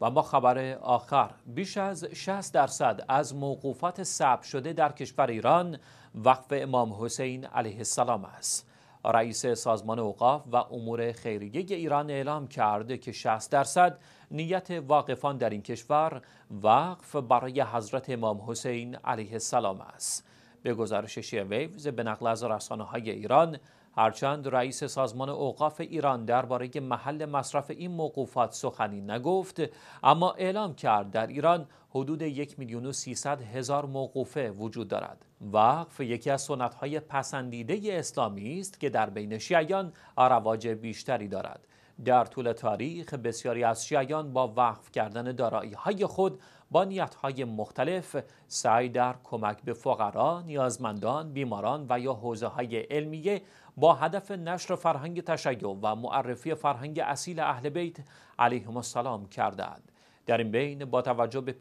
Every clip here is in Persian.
و ما خبر آخر بیش از 60 درصد از موقوفات ثبت شده در کشور ایران وقف امام حسین علیه السلام است رئیس سازمان اوقاف و امور خیریه ایران اعلام کرده که 60 درصد نیت واقفان در این کشور وقف برای حضرت امام حسین علیه السلام است به گزارش شیویوز به نقل از رسانه های ایران هرچند رئیس سازمان اوقاف ایران درباره محل مصرف این موقوفات سخنی نگفت اما اعلام کرد در ایران حدود یک میلیون و سیصد هزار موقوفه وجود دارد وقف یکی از سنت های پسندیده اسلامی است که در بین شیعیان رواج بیشتری دارد در طول تاریخ بسیاری از شیعیان با وقف کردن دارایی های خود با نیت های مختلف سعی در کمک به فقرا، نیازمندان، بیماران و یا حوزه های علمیه با هدف نشر فرهنگ تشیع و معرفی فرهنگ اصیل اهل بیت علیهم السلام کردند. در این بین با توجه به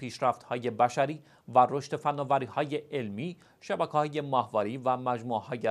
های بشری و رشد های علمی، های ماهواری و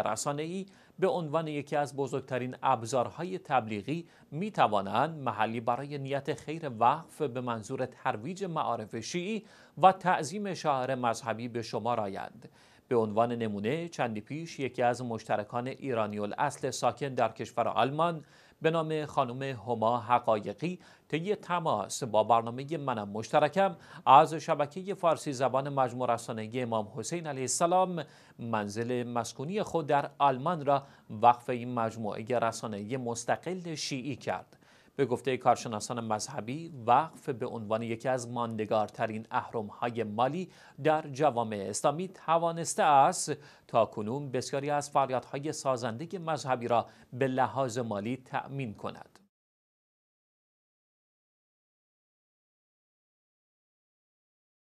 رسانه ای به عنوان یکی از بزرگترین ابزارهای تبلیغی می توانند محلی برای نیت خیر وقف به منظور ترویج معارف شیعی و تعظیم شاعر مذهبی به شما رایند. به عنوان نمونه چندی پیش یکی از مشترکان ایرانی اصل ساکن در کشور آلمان به نام خانم هما حقایقی طی تماس با برنامه منم مشترکم از شبکه فارسی زبان مجموع رسانه امام حسین علیه السلام منزل مسکونی خود در آلمان را وقف این مجموعه رسانه مستقل شیعی کرد به گفته کارشناسان مذهبی وقف به عنوان یکی از ماندگارترین اهرم‌های مالی در جوامع اسلامی توانسته است تا کنون بسیاری از فعالیت‌های سازنده مذهبی را به لحاظ مالی تأمین کند